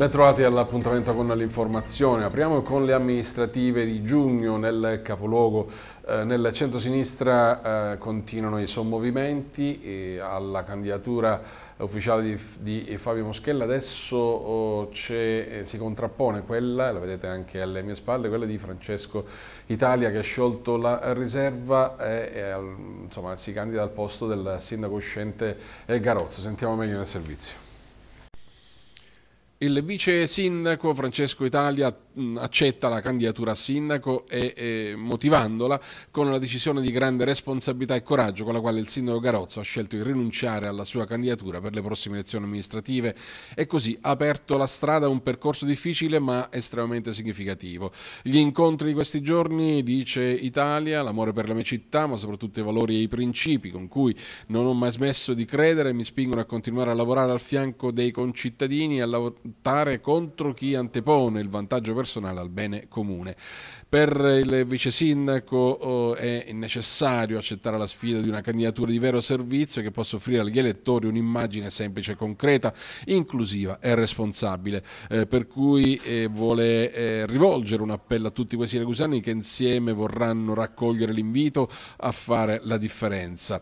Bentrovati all'appuntamento con l'informazione. Apriamo con le amministrative di giugno nel capoluogo. Eh, nel centro-sinistra eh, continuano i sommovimenti alla candidatura ufficiale di, di Fabio Moschella. Adesso oh, eh, si contrappone quella, la vedete anche alle mie spalle, quella di Francesco Italia che ha sciolto la riserva e, insomma, si candida al posto del sindaco uscente eh, Garozzo. Sentiamo meglio nel servizio. Il vice sindaco Francesco Italia mm, accetta la candidatura a sindaco e, e, motivandola con una decisione di grande responsabilità e coraggio con la quale il sindaco Garozzo ha scelto di rinunciare alla sua candidatura per le prossime elezioni amministrative e così ha aperto la strada a un percorso difficile ma estremamente significativo. Gli incontri di questi giorni, dice Italia, l'amore per la mia città ma soprattutto i valori e i principi con cui non ho mai smesso di credere mi spingono a continuare a lavorare al fianco dei concittadini e a lavorare lottare contro chi antepone il vantaggio personale al bene comune. Per il vice sindaco oh, è necessario accettare la sfida di una candidatura di vero servizio che possa offrire agli elettori un'immagine semplice, concreta, inclusiva e responsabile, eh, per cui eh, vuole eh, rivolgere un appello a tutti questi ragusani che insieme vorranno raccogliere l'invito a fare la differenza.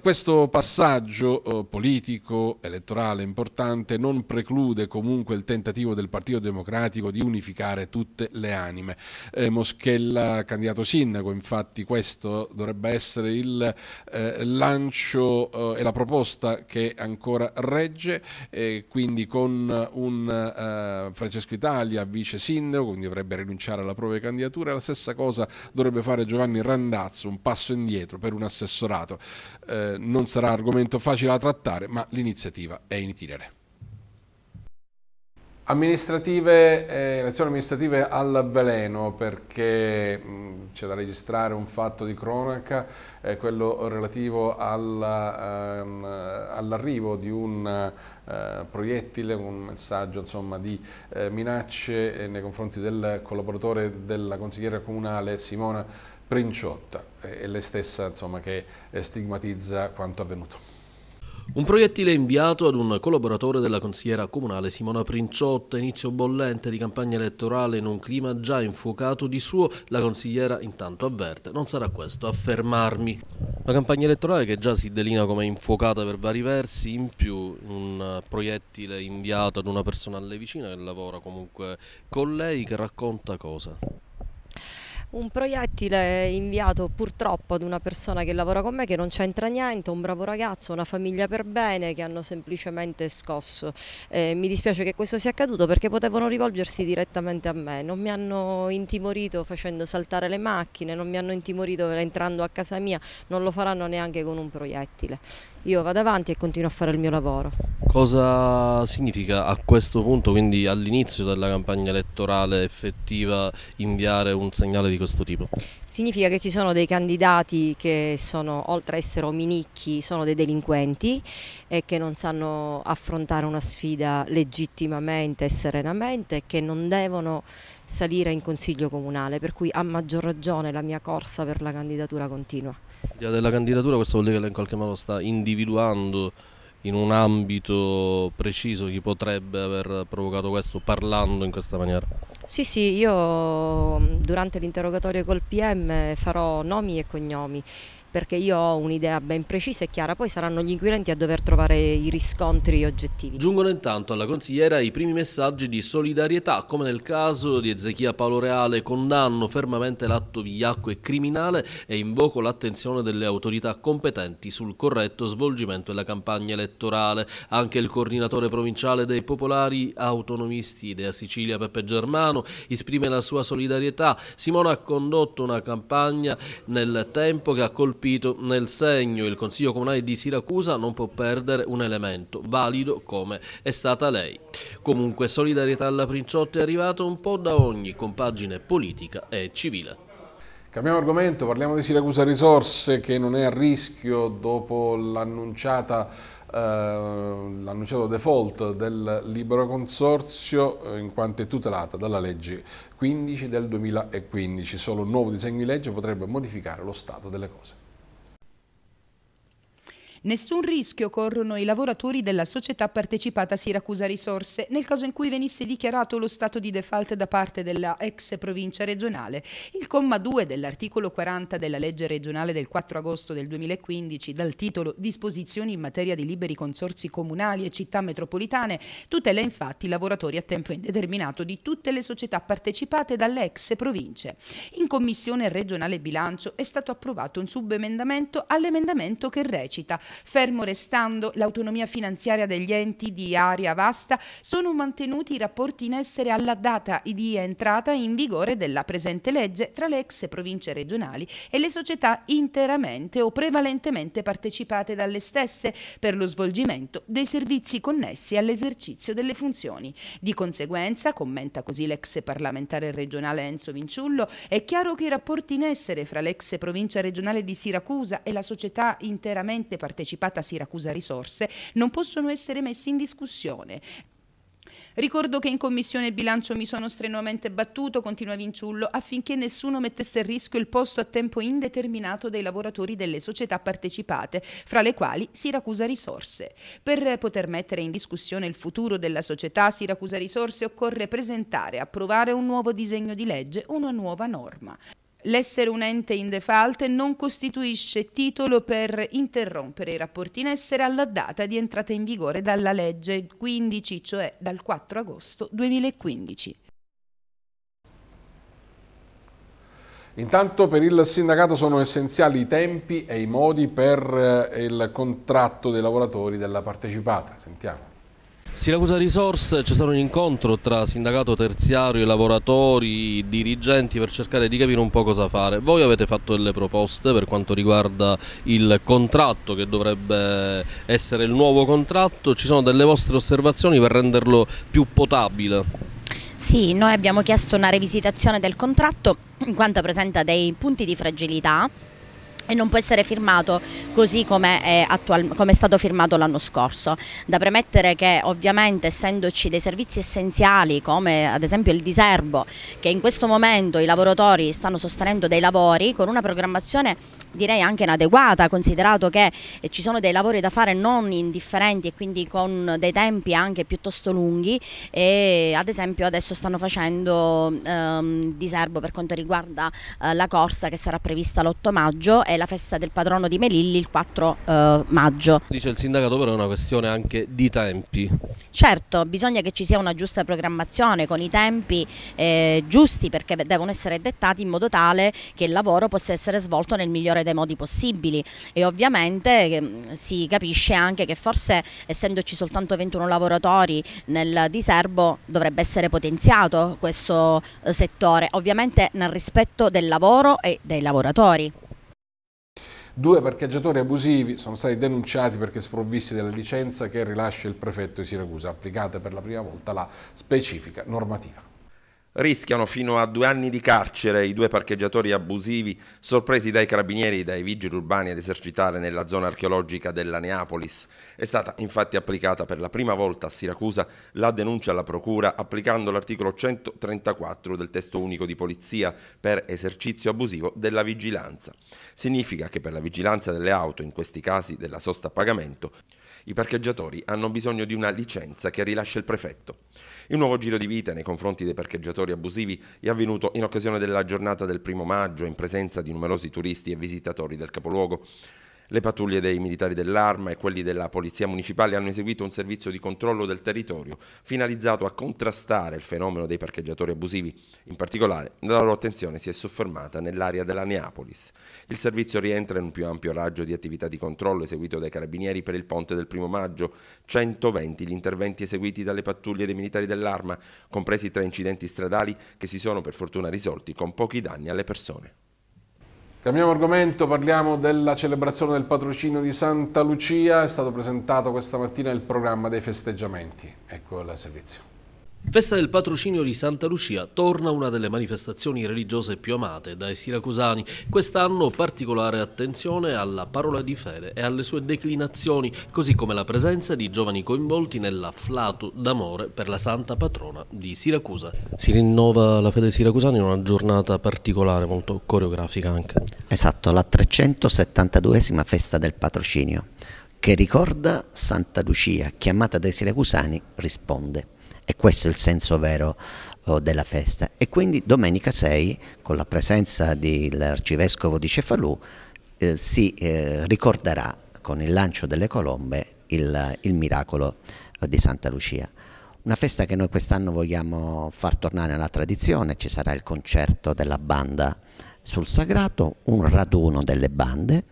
questo passaggio oh, politico, elettorale importante non preclude comunque comunque il tentativo del Partito Democratico di unificare tutte le anime. Eh, Moschella, candidato sindaco, infatti questo dovrebbe essere il eh, lancio eh, e la proposta che ancora regge, quindi con un eh, Francesco Italia vice sindaco, quindi dovrebbe rinunciare alla propria candidatura, la stessa cosa dovrebbe fare Giovanni Randazzo, un passo indietro per un assessorato. Eh, non sarà argomento facile da trattare, ma l'iniziativa è in itinere. Amministrative, eh, elezioni amministrative al veleno perché c'è da registrare un fatto di cronaca, eh, quello relativo ehm, all'arrivo ehm, all di un eh, proiettile, un messaggio insomma, di eh, minacce eh, nei confronti del collaboratore della consigliera comunale Simona Princiotta, eh, e lei stessa insomma, che stigmatizza quanto avvenuto. Un proiettile inviato ad un collaboratore della consigliera comunale Simona Princiotta, inizio bollente di campagna elettorale in un clima già infuocato di suo, la consigliera intanto avverte, non sarà questo a fermarmi. Una campagna elettorale che già si delinea come infuocata per vari versi, in più un proiettile inviato ad una persona alle vicine che lavora comunque con lei che racconta cosa? Un proiettile inviato purtroppo ad una persona che lavora con me che non c'entra niente, un bravo ragazzo, una famiglia per bene che hanno semplicemente scosso. Eh, mi dispiace che questo sia accaduto perché potevano rivolgersi direttamente a me, non mi hanno intimorito facendo saltare le macchine, non mi hanno intimorito entrando a casa mia, non lo faranno neanche con un proiettile io vado avanti e continuo a fare il mio lavoro. Cosa significa a questo punto, quindi all'inizio della campagna elettorale effettiva, inviare un segnale di questo tipo? Significa che ci sono dei candidati che sono, oltre a essere ominicchi, sono dei delinquenti e che non sanno affrontare una sfida legittimamente e serenamente e che non devono salire in consiglio comunale, per cui a maggior ragione la mia corsa per la candidatura continua della candidatura questo vuol dire che lei in qualche modo sta individuando in un ambito preciso chi potrebbe aver provocato questo parlando in questa maniera? Sì, sì, io mm, durante l'interrogatorio col PM farò nomi e cognomi perché io ho un'idea ben precisa e chiara, poi saranno gli inquirenti a dover trovare i riscontri oggettivi. Giungono intanto alla consigliera i primi messaggi di solidarietà, come nel caso di Ezechia Paolo Reale, condanno fermamente l'atto vigliacco e criminale e invoco l'attenzione delle autorità competenti sul corretto svolgimento della campagna elettorale. Anche il coordinatore provinciale dei popolari autonomisti della Sicilia, Peppe Germano, esprime la sua solidarietà. Simona ha condotto una campagna nel tempo che ha colpito colpito nel segno. Il Consiglio Comunale di Siracusa non può perdere un elemento valido come è stata lei. Comunque solidarietà alla Princiotta è arrivata un po' da ogni compagine politica e civile. Cambiamo argomento, parliamo di Siracusa Risorse che non è a rischio dopo eh, l'annunciato default del libero consorzio eh, in quanto è tutelata dalla legge 15 del 2015. Solo un nuovo disegno di legge potrebbe modificare lo stato delle cose. Nessun rischio corrono i lavoratori della società partecipata Siracusa Risorse nel caso in cui venisse dichiarato lo stato di default da parte della ex provincia regionale. Il comma 2 dell'articolo 40 della legge regionale del 4 agosto del 2015 dal titolo Disposizioni in materia di liberi consorsi comunali e città metropolitane tutela infatti i lavoratori a tempo indeterminato di tutte le società partecipate dalle ex province. In Commissione regionale bilancio è stato approvato un subemendamento all'emendamento che recita fermo restando l'autonomia finanziaria degli enti di area vasta, sono mantenuti i rapporti in essere alla data di entrata in vigore della presente legge tra le ex province regionali e le società interamente o prevalentemente partecipate dalle stesse per lo svolgimento dei servizi connessi all'esercizio delle funzioni. Di conseguenza, commenta così l'ex parlamentare regionale Enzo Vinciullo, è chiaro che i rapporti in essere fra l'ex provincia regionale di Siracusa e la società interamente partecipata partecipata Siracusa Risorse non possono essere messi in discussione. Ricordo che in commissione bilancio mi sono strenuamente battuto, continua Vinciullo, affinché nessuno mettesse a rischio il posto a tempo indeterminato dei lavoratori delle società partecipate, fra le quali Siracusa Risorse. Per poter mettere in discussione il futuro della società Siracusa Risorse occorre presentare e approvare un nuovo disegno di legge, una nuova norma. L'essere un ente in default non costituisce titolo per interrompere i rapporti in essere alla data di entrata in vigore dalla legge 15, cioè dal 4 agosto 2015. Intanto per il sindacato sono essenziali i tempi e i modi per eh, il contratto dei lavoratori della partecipata. Sentiamo. Siracusa Resource c'è stato un incontro tra sindacato terziario lavoratori, dirigenti per cercare di capire un po' cosa fare. Voi avete fatto delle proposte per quanto riguarda il contratto che dovrebbe essere il nuovo contratto, ci sono delle vostre osservazioni per renderlo più potabile? Sì, noi abbiamo chiesto una rivisitazione del contratto in quanto presenta dei punti di fragilità e non può essere firmato così come è, com è stato firmato l'anno scorso. Da premettere che ovviamente essendoci dei servizi essenziali come ad esempio il diserbo che in questo momento i lavoratori stanno sostenendo dei lavori con una programmazione direi anche inadeguata considerato che eh, ci sono dei lavori da fare non indifferenti e quindi con dei tempi anche piuttosto lunghi e ad esempio adesso stanno facendo ehm, diserbo per quanto riguarda eh, la corsa che sarà prevista l'8 maggio la festa del padrono di Melilli il 4 eh, maggio. Dice il sindacato però è una questione anche di tempi. Certo, bisogna che ci sia una giusta programmazione con i tempi eh, giusti perché devono essere dettati in modo tale che il lavoro possa essere svolto nel migliore dei modi possibili e ovviamente eh, si capisce anche che forse essendoci soltanto 21 lavoratori nel diserbo dovrebbe essere potenziato questo eh, settore, ovviamente nel rispetto del lavoro e dei lavoratori. Due parcheggiatori abusivi sono stati denunciati perché sprovvisti della licenza che rilascia il prefetto di Siracusa, applicata per la prima volta la specifica normativa rischiano fino a due anni di carcere i due parcheggiatori abusivi sorpresi dai carabinieri e dai vigili urbani ad esercitare nella zona archeologica della Neapolis. È stata infatti applicata per la prima volta a Siracusa la denuncia alla procura applicando l'articolo 134 del testo unico di polizia per esercizio abusivo della vigilanza. Significa che per la vigilanza delle auto, in questi casi della sosta a pagamento, i parcheggiatori hanno bisogno di una licenza che rilascia il prefetto. Il nuovo giro di vita nei confronti dei parcheggiatori abusivi è avvenuto in occasione della giornata del primo maggio in presenza di numerosi turisti e visitatori del capoluogo. Le pattuglie dei militari dell'arma e quelli della polizia municipale hanno eseguito un servizio di controllo del territorio finalizzato a contrastare il fenomeno dei parcheggiatori abusivi. In particolare, la loro attenzione si è soffermata nell'area della Neapolis. Il servizio rientra in un più ampio raggio di attività di controllo eseguito dai carabinieri per il ponte del primo maggio, 120 gli interventi eseguiti dalle pattuglie dei militari dell'arma, compresi tre incidenti stradali che si sono per fortuna risolti con pochi danni alle persone. Cambiamo argomento, parliamo della celebrazione del patrocinio di Santa Lucia, è stato presentato questa mattina il programma dei festeggiamenti, ecco il servizio. Festa del patrocinio di Santa Lucia torna una delle manifestazioni religiose più amate dai siracusani. Quest'anno particolare attenzione alla parola di fede e alle sue declinazioni, così come la presenza di giovani coinvolti nell'afflato d'amore per la santa patrona di Siracusa. Si rinnova la fede siracusana in una giornata particolare, molto coreografica anche. Esatto, la 372esima festa del patrocinio, che ricorda Santa Lucia, chiamata dai siracusani, risponde. E questo è il senso vero oh, della festa. E quindi domenica 6, con la presenza dell'arcivescovo di Cefalù, eh, si eh, ricorderà con il lancio delle colombe il, il miracolo eh, di Santa Lucia. Una festa che noi quest'anno vogliamo far tornare alla tradizione, ci sarà il concerto della banda sul sagrato, un raduno delle bande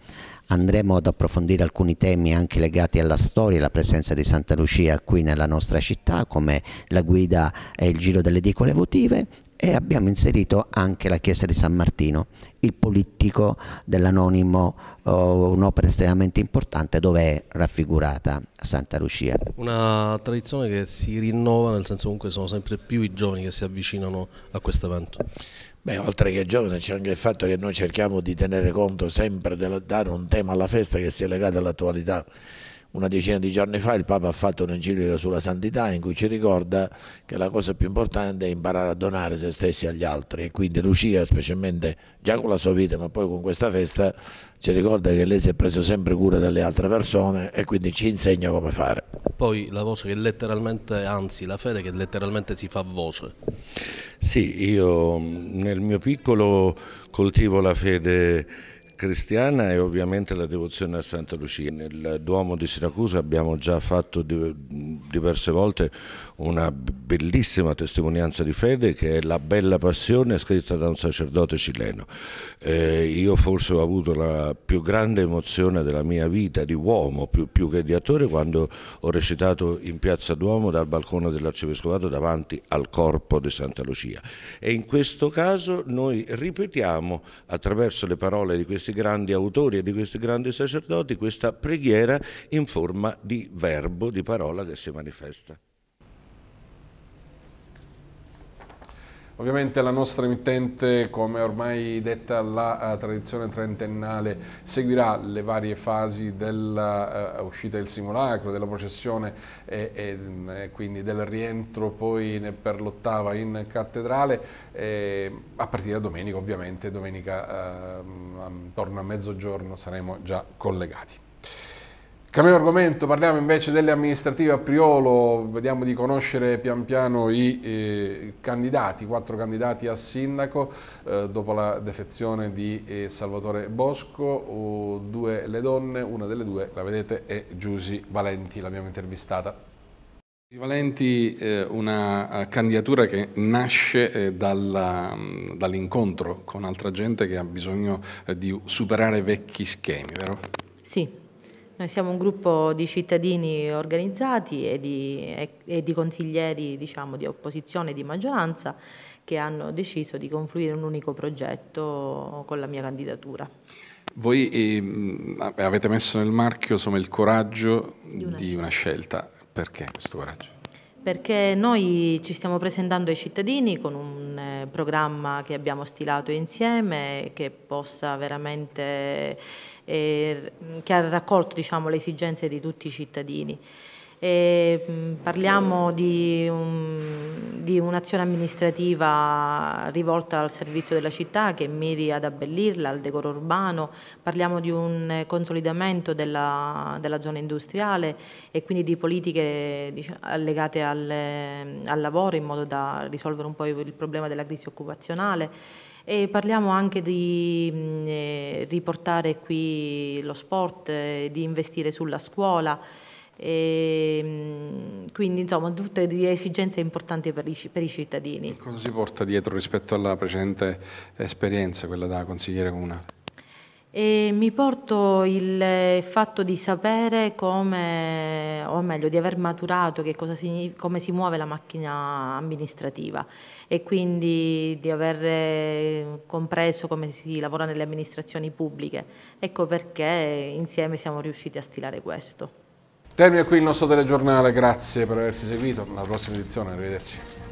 Andremo ad approfondire alcuni temi anche legati alla storia e alla presenza di Santa Lucia qui nella nostra città, come la guida e il giro delle edicole votive e abbiamo inserito anche la chiesa di San Martino, il polittico dell'anonimo, eh, un'opera estremamente importante dove è raffigurata Santa Lucia. Una tradizione che si rinnova, nel senso comunque sono sempre più i giovani che si avvicinano a questo evento. Beh, oltre che giovane c'è anche il fatto che noi cerchiamo di tenere conto sempre di dare un tema alla festa che sia legato all'attualità una decina di giorni fa il Papa ha fatto un un'enciclica sulla santità in cui ci ricorda che la cosa più importante è imparare a donare se stessi agli altri e quindi Lucia specialmente già con la sua vita ma poi con questa festa ci ricorda che lei si è preso sempre cura delle altre persone e quindi ci insegna come fare. Poi la voce che letteralmente, anzi la fede che letteralmente si fa voce. Sì, io nel mio piccolo coltivo la fede cristiana è ovviamente la devozione a Santa Lucia. Nel Duomo di Siracusa abbiamo già fatto diverse volte una bellissima testimonianza di fede che è La Bella Passione scritta da un sacerdote cileno. Eh, io forse ho avuto la più grande emozione della mia vita di uomo più, più che di attore quando ho recitato in Piazza Duomo dal balcone dell'arcivescovato davanti al corpo di Santa Lucia. E in questo caso noi ripetiamo attraverso le parole di questi questi grandi autori e di questi grandi sacerdoti questa preghiera in forma di verbo, di parola che si manifesta. Ovviamente la nostra emittente, come ormai detta la eh, tradizione trentennale, seguirà le varie fasi dell'uscita eh, uh, del simulacro, della processione e, e, mm, e quindi del rientro poi per l'ottava in cattedrale, e, eh, a partire da domenica ovviamente, domenica uh, ehm, intorno a mezzogiorno saremo già collegati. Cambiamo argomento, parliamo invece delle amministrative a Priolo, vediamo di conoscere pian piano i eh, candidati, quattro candidati a sindaco, eh, dopo la defezione di eh, Salvatore Bosco, due le donne, una delle due, la vedete, è Giusi Valenti, l'abbiamo intervistata. Giusi Valenti, eh, una eh, candidatura che nasce eh, mm, dall'incontro dall con altra gente che ha bisogno di superare vecchi schemi, vero? Sì, noi siamo un gruppo di cittadini organizzati e di, e, e di consiglieri diciamo, di opposizione e di maggioranza che hanno deciso di confluire in un unico progetto con la mia candidatura. Voi eh, avete messo nel marchio insomma, il coraggio di una, di una scelta. Perché questo coraggio? Perché noi ci stiamo presentando ai cittadini con un eh, programma che abbiamo stilato insieme che possa veramente eh, che ha raccolto diciamo, le esigenze di tutti i cittadini. E, mh, mm, parliamo di, un, di un'azione amministrativa rivolta al servizio della città che miri ad abbellirla, al decoro urbano, parliamo di un consolidamento della, della zona industriale e quindi di politiche diciamo, legate al, al lavoro in modo da risolvere un po' il problema della crisi occupazionale. E parliamo anche di mh, mm, eh, riportare qui lo sport, eh, di investire sulla scuola. E, mm, quindi insomma tutte le esigenze importanti per i, per i cittadini. E cosa si porta dietro rispetto alla precedente esperienza, quella da consigliere comunale? E mi porto il eh, fatto di sapere come, o meglio, di aver maturato che cosa si, come si muove la macchina amministrativa e quindi di aver eh, compreso come si lavora nelle amministrazioni pubbliche. Ecco perché insieme siamo riusciti a stilare questo. Termina qui il nostro telegiornale, grazie per averci seguito, alla prossima edizione, arrivederci.